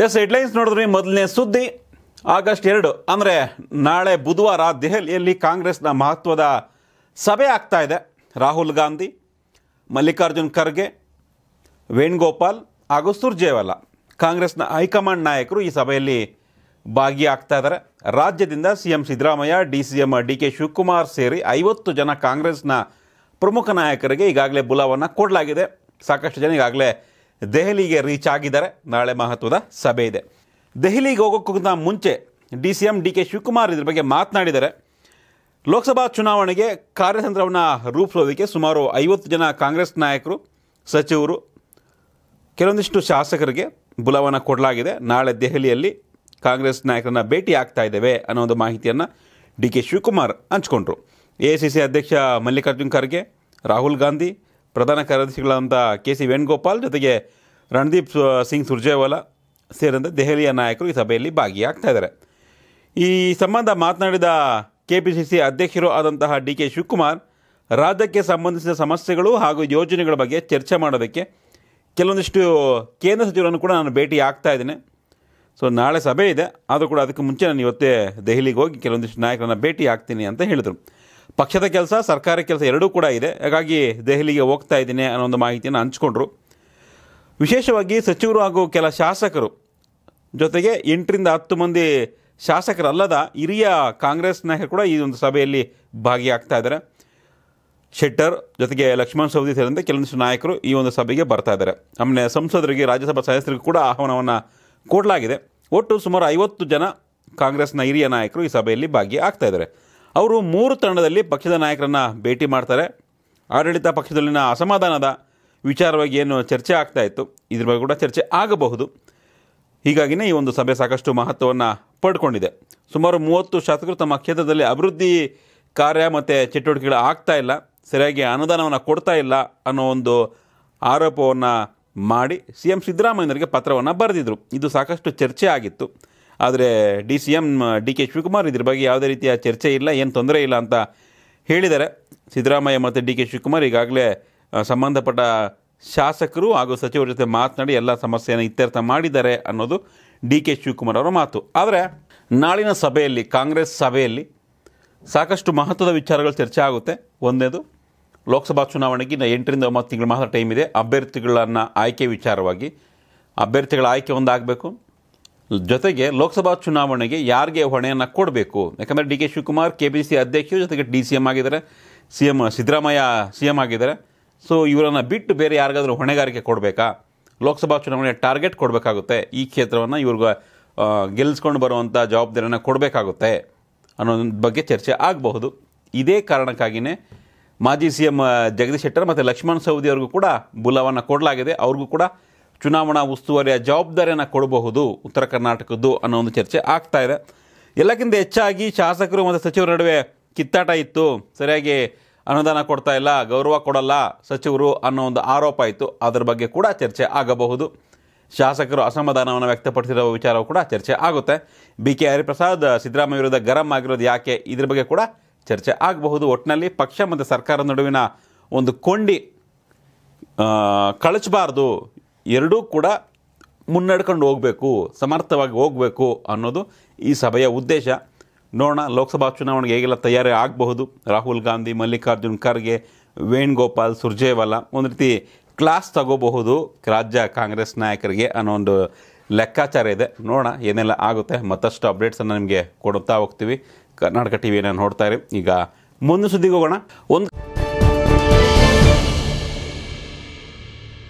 S headlines ನೋಡಿದ್ರಿ ಮೊದಲನೇ ಸುದ್ದಿ ಆಗಸ್ಟ್ ಎರಡು ಅಂದರೆ ನಾಳೆ ಬುಧವಾರ ದೆಹಲಿಯಲ್ಲಿ ಕಾಂಗ್ರೆಸ್ನ ಮಹತ್ವದ ಸಭೆ ಆಗ್ತಾ ಇದೆ ರಾಹುಲ್ ಗಾಂಧಿ ಮಲ್ಲಿಕಾರ್ಜುನ್ ಖರ್ಗೆ ವೇಣುಗೋಪಾಲ್ ಹಾಗೂ ಸುರ್ಜೇವಾಲ ಕಾಂಗ್ರೆಸ್ನ ಹೈಕಮಾಂಡ್ ನಾಯಕರು ಈ ಸಭೆಯಲ್ಲಿ ಭಾಗಿಯಾಗ್ತಾ ಇದ್ದಾರೆ ರಾಜ್ಯದಿಂದ C M Siddaramaiah D C M D K Shivakumar ಸೇರಿ ಐವತ್ತು ಜನ ಕಾಂಗ್ರೆಸ್ನ ಪ್ರಮುಖ ನಾಯಕರಿಗೆ ಈಗಾಗಲೇ ಬುಲಾವನ್ನು ಕೊಡಲಾಗಿದೆ ಸಾಕಷ್ಟು ಜನ ಈಗಾಗಲೇ ದೆಹಲಿಗೆ ರೀಚ್ ಆಗಿದ್ದಾರೆ ನಾಳೆ ಮಹತ್ವದ ಸಭೆ ಇದೆ ದೆಹಲಿಗೆ ಹೋಗೋಕ್ಕಿಂತ ಮುಂಚೆ D C M D K Shivakumar ಇದ್ರ ಬಗ್ಗೆ ಮಾತನಾಡಿದ್ದಾರೆ ಲೋಕಸಭಾ ಚುನಾವಣೆಗೆ ಕಾರ್ಯತಂತ್ರವನ್ನು ರೂಪಿಸೋದಕ್ಕೆ ಸುಮಾರು ಐವತ್ತು ಜನ ಕಾಂಗ್ರೆಸ್ ನಾಯಕರು ಸಚಿವರು ಕೆಲವೊಂದಿಷ್ಟು ಶಾಸಕರಿಗೆ ಬುಲವನ್ನು ಕೊಡಲಾಗಿದೆ ನಾಳೆ ದೆಹಲಿಯಲ್ಲಿ ಕಾಂಗ್ರೆಸ್ ನಾಯಕರನ್ನ ಭೇಟಿ ಆಗ್ತಾ ಇದ್ದೇವೆ ಅನ್ನೋ ಒಂದು ಮಾಹಿತಿಯನ್ನು ಡಿ ಕೆ ಶಿವಕುಮಾರ್ ಹಂಚ್ಕೊಂಡ್ರು ಎ ಸಿ ಸಿ ಅಧ್ಯಕ್ಷ ಮಲ್ಲಿಕಾರ್ಜುನ್ ಖರ್ಗೆ ರಾಹುಲ್ ಗಾಂಧಿ ಪ್ರಧಾನ ಕಾರ್ಯದರ್ಶಿಗಳಾದಂಥ ಕೆ ಸಿ ವೇಣುಗೋಪಾಲ್ ಜೊತೆಗೆ ರಣದೀಪ್ ಸಿಂಗ್ ಸುರ್ಜೇವಾಲಾ ಸೇರಿದಂತೆ ದೆಹಲಿಯ ನಾಯಕರು ಈ ಸಭೆಯಲ್ಲಿ ಭಾಗಿಯಾಗ್ತಾ ಇದ್ದಾರೆ ಈ ಸಂಬಂಧ ಮಾತನಾಡಿದ ಕೆ ಪಿ ಸಿ ಸಿ ಅಧ್ಯಕ್ಷರು ಆದಂತಹ ಡಿ ಕೆ ಶಿವಕುಮಾರ್ ರಾಜ್ಯಕ್ಕೆ ಸಂಬಂಧಿಸಿದ ಸಮಸ್ಯೆಗಳು ಹಾಗೂ ಯೋಜನೆಗಳ ಬಗ್ಗೆ ಚರ್ಚೆ ಮಾಡೋದಕ್ಕೆ ಕೆಲವೊಂದಿಷ್ಟು ಕೇಂದ್ರ ಸಚಿವರನ್ನು ಕೂಡ ನಾನು ಭೇಟಿ ಆಗ್ತಾ ಇದ್ದೇನೆ ಸೊ ನಾಳೆ ಸಭೆ ಇದೆ ಆದರೂ ಕೂಡ ಅದಕ್ಕೆ ಮುಂಚೆ ನಾನು ಇವತ್ತೇ ದೆಹಲಿಗೆ ಹೋಗಿ ಕೆಲವೊಂದಿಷ್ಟು ನಾಯಕರನ್ನು ಭೇಟಿ ಆಗ್ತೀನಿ ಅಂತ ಹೇಳಿದರು ಪಕ್ಷದ ಕೆಲಸ ಸರ್ಕಾರಿ ಕೆಲಸ ಎರಡೂ ಕೂಡ ಇದೆ ಹಾಗಾಗಿ ದೆಹಲಿಗೆ ಹೋಗ್ತಾ ಇದ್ದೀನಿ ಅನ್ನೋ ಒಂದು ಮಾಹಿತಿಯನ್ನು ಹಂಚ್ಕೊಂಡ್ರು ವಿಶೇಷವಾಗಿ ಸಚಿವರು ಹಾಗೂ ಕೆಲ ಶಾಸಕರು ಜೊತೆಗೆ ಎಂಟರಿಂದ ಹತ್ತು ಮಂದಿ ಶಾಸಕರಲ್ಲದ ಹಿರಿಯ ಕಾಂಗ್ರೆಸ್ ನಾಯಕರು ಕೂಡ ಈ ಒಂದು ಸಭೆಯಲ್ಲಿ ಭಾಗಿಯಾಗ್ತಾ ಇದ್ದಾರೆ ಶೆಟ್ಟರ್ ಜೊತೆಗೆ ಲಕ್ಷ್ಮಣ್ ಸವದಿ ಸೇರಿದಂತೆ ಕೆಲವೊಂದಿಷ್ಟು ನಾಯಕರು ಈ ಒಂದು ಸಭೆಗೆ ಬರ್ತಾ ಇದ್ದಾರೆ ಆಮೇಲೆ ಸಂಸದರಿಗೆ ರಾಜ್ಯಸಭಾ ಸದಸ್ಯರಿಗೂ ಕೂಡ ಆಹ್ವಾನವನ್ನು ಕೊಡಲಾಗಿದೆ ಒಟ್ಟು ಸುಮಾರು ಐವತ್ತು ಜನ ಕಾಂಗ್ರೆಸ್ನ ಹಿರಿಯ ನಾಯಕರು ಈ ಸಭೆಯಲ್ಲಿ ಭಾಗಿಯಾಗ್ತಾ ಇದ್ದಾರೆ ಅವರು ಮೂರು ತಂಡದಲ್ಲಿ ಪಕ್ಷದ ನಾಯಕರನ್ನು ಭೇಟಿ ಮಾಡ್ತಾರೆ ಆಡಳಿತ ಪಕ್ಷದಲ್ಲಿನ ಅಸಮಾಧಾನದ ವಿಚಾರವಾಗಿ ಏನು ಚರ್ಚೆ ಆಗ್ತಾ ಇತ್ತು ಇದ್ರ ಬಗ್ಗೆ ಕೂಡ ಚರ್ಚೆ ಆಗಬಹುದು ಹೀಗಾಗಿನೇ ಈ ಒಂದು ಸಭೆ ಸಾಕಷ್ಟು ಮಹತ್ವವನ್ನು ಪಡ್ಕೊಂಡಿದೆ ಸುಮಾರು ಮೂವತ್ತು ಶಾಸಕರು ತಮ್ಮ ಕ್ಷೇತ್ರದಲ್ಲಿ ಅಭಿವೃದ್ಧಿ ಕಾರ್ಯ ಮತ್ತು ಚಟುವಟಿಕೆಗಳು ಆಗ್ತಾ ಇಲ್ಲ ಸರಿಯಾಗಿ ಅನುದಾನವನ್ನು ಕೊಡ್ತಾ ಇಲ್ಲ ಅನ್ನೋ ಒಂದು ಆರೋಪವನ್ನು ಮಾಡಿ ಸಿ ಎಂ ಸಿದ್ದರಾಮಯ್ಯನವರಿಗೆ ಪತ್ರವನ್ನು ಬರೆದಿದ್ದರು ಇದು ಸಾಕಷ್ಟು ಚರ್ಚೆ ಆಗಿತ್ತು ಆದರೆ D C M D K Shivakumar ಇದ್ರ ಬಗ್ಗೆ ಯಾವುದೇ ರೀತಿಯ ಚರ್ಚೆ ಇಲ್ಲ ಏನು ತೊಂದರೆ ಇಲ್ಲ ಅಂತ ಹೇಳಿದ್ದಾರೆ ಸಿದ್ದರಾಮಯ್ಯ ಮತ್ತು ಡಿ ಕೆ ಶಿವಕುಮಾರ್ ಈಗಾಗಲೇ ಸಂಬಂಧಪಟ್ಟ ಶಾಸಕರು ಹಾಗೂ ಸಚಿವರ ಜೊತೆ ಮಾತನಾಡಿ ಎಲ್ಲ ಸಮಸ್ಯೆಯನ್ನು ಇತ್ಯರ್ಥ ಮಾಡಿದ್ದಾರೆ ಅನ್ನೋದು ಡಿ ಕೆ ಶಿವಕುಮಾರ್ ಅವರ ಮಾತು ಆದರೆ ನಾಳಿನ ಸಭೆಯಲ್ಲಿ ಕಾಂಗ್ರೆಸ್ ಸಭೆಯಲ್ಲಿ ಸಾಕಷ್ಟು ಮಹತ್ವದ ವಿಚಾರಗಳು ಚರ್ಚೆ ಆಗುತ್ತೆ ಒಂದೇದು ಲೋಕಸಭಾ ಚುನಾವಣೆಗೆ ಇನ್ನು ಎಂಟರಿಂದ ಒಂಬತ್ತು ತಿಂಗಳು ಮಾತ್ರ ಟೈಮ್ ಇದೆ ಅಭ್ಯರ್ಥಿಗಳನ್ನು ಆಯ್ಕೆ ವಿಚಾರವಾಗಿ ಅಭ್ಯರ್ಥಿಗಳ ಆಯ್ಕೆ ಒಂದಾಗಬೇಕು ಜೊತೆಗೆ ಲೋಕಸಭಾ ಚುನಾವಣೆಗೆ ಯಾರಿಗೆ ಹೊಣೆಯನ್ನು ಕೊಡಬೇಕು ಯಾಕಂದರೆ D K Shivakumar K P C ಅಧ್ಯಕ್ಷರು ಜೊತೆಗೆ ಡಿ ಸಿ ಎಮ್ ಆಗಿದ್ದಾರೆ C M Siddaramaiah C M ಆಗಿದ್ದಾರೆ ಸೊ ಇವರನ್ನು ಬಿಟ್ಟು ಬೇರೆ ಯಾರಿಗಾದರೂ ಹೊಣೆಗಾರಿಕೆ ಕೊಡಬೇಕಾ ಲೋಕಸಭಾ ಚುನಾವಣೆ ಟಾರ್ಗೆಟ್ ಕೊಡಬೇಕಾಗುತ್ತೆ ಈ ಕ್ಷೇತ್ರವನ್ನು ಇವ್ರಿಗೆ ಗೆಲ್ಲಿಸ್ಕೊಂಡು ಬರುವಂಥ ಜವಾಬ್ದಾರಿಯನ್ನು ಕೊಡಬೇಕಾಗುತ್ತೆ ಅನ್ನೋದ್ರ ಬಗ್ಗೆ ಚರ್ಚೆ ಆಗಬಹುದು ಇದೇ ಕಾರಣಕ್ಕಾಗಿಯೇ ಮಾಜಿ ಸಿ ಎಂ ಜಗದೀಶ್ ಶೆಟ್ಟರ್ ಮತ್ತು ಲಕ್ಷ್ಮಣ್ ಸವದಿ ಅವ್ರಿಗೂ ಕೂಡ ಬುಲಾವನ್ನು ಕೊಡಲಾಗಿದೆ ಅವ್ರಿಗೂ ಕೂಡ ಚುನಾವಣಾ ಉಸ್ತುವಾರಿಯ ಜವಾಬ್ದಾರಿಯನ್ನು ಕೊಡಬಹುದು ಉತ್ತರ ಕರ್ನಾಟಕದ್ದು ಅನ್ನೋ ಒಂದು ಚರ್ಚೆ ಆಗ್ತಾಯಿದೆ ಎಲ್ಲಕ್ಕಿಂತ ಹೆಚ್ಚಾಗಿ ಶಾಸಕರು ಮತ್ತು ಸಚಿವರ ನಡುವೆ ಕಿತ್ತಾಟ ಇತ್ತು ಸರಿಯಾಗಿ ಅನುದಾನ ಕೊಡ್ತಾ ಇಲ್ಲ ಗೌರವ ಕೊಡಲ್ಲ ಸಚಿವರು ಅನ್ನೋ ಒಂದು ಆರೋಪ ಇತ್ತು ಅದರ ಬಗ್ಗೆ ಕೂಡ ಚರ್ಚೆ ಆಗಬಹುದು ಶಾಸಕರು ಅಸಮಾಧಾನವನ್ನು ವ್ಯಕ್ತಪಡಿಸಿರುವ ವಿಚಾರವೂ ಕೂಡ ಚರ್ಚೆ ಆಗುತ್ತೆ ಬಿ ಕೆ ಹರಿಪ್ರಸಾದ್ ಸಿದ್ದರಾಮಯ್ಯ ವಿರುದ್ಧ ಗರಂ ಆಗಿರೋದು ಯಾಕೆ ಇದ್ರ ಬಗ್ಗೆ ಕೂಡ ಚರ್ಚೆ ಆಗಬಹುದು ಒಟ್ಟಿನಲ್ಲಿ ಪಕ್ಷ ಮತ್ತು ಸರ್ಕಾರದ ನಡುವಿನ ಒಂದು ಕೊಂಡಿ ಕಳಚಬಾರ್ದು ಎರಡೂ ಕೂಡ ಮುನ್ನಡ್ಕೊಂಡು ಹೋಗಬೇಕು ಸಮರ್ಥವಾಗಿ ಹೋಗಬೇಕು ಅನ್ನೋದು ಈ ಸಭೆಯ ಉದ್ದೇಶ ನೋಡೋಣ ಲೋಕಸಭಾ ಚುನಾವಣೆಗೆ ಹೇಗೆಲ್ಲ ತಯಾರಿ ಆಗಬಹುದು ರಾಹುಲ್ ಗಾಂಧಿ ಮಲ್ಲಿಕಾರ್ಜುನ್ ಖರ್ಗೆ ವೇಣುಗೋಪಾಲ್ ಸುರ್ಜೇವಾಲಾ ಒಂದು ರೀತಿ ಕ್ಲಾಸ್ ತಗೋಬಹುದು ರಾಜ್ಯ ಕಾಂಗ್ರೆಸ್ ನಾಯಕರಿಗೆ ಅನ್ನೋ ಒಂದು ಲೆಕ್ಕಾಚಾರ ಇದೆ ನೋಡೋಣ ಏನೆಲ್ಲ ಆಗುತ್ತೆ ಮತ್ತಷ್ಟು ಅಪ್ಡೇಟ್ಸನ್ನು ನಿಮಗೆ ಕೊಡುತ್ತಾ ಹೋಗ್ತೀವಿ ಕರ್ನಾಟಕ ಟಿ ವಿನ ನೋಡ್ತಾ ಇರಿ ಈಗ ಮುಂದೆ ಸುದ್ದಿಗೆ ಹೋಗೋಣ ಒಂದು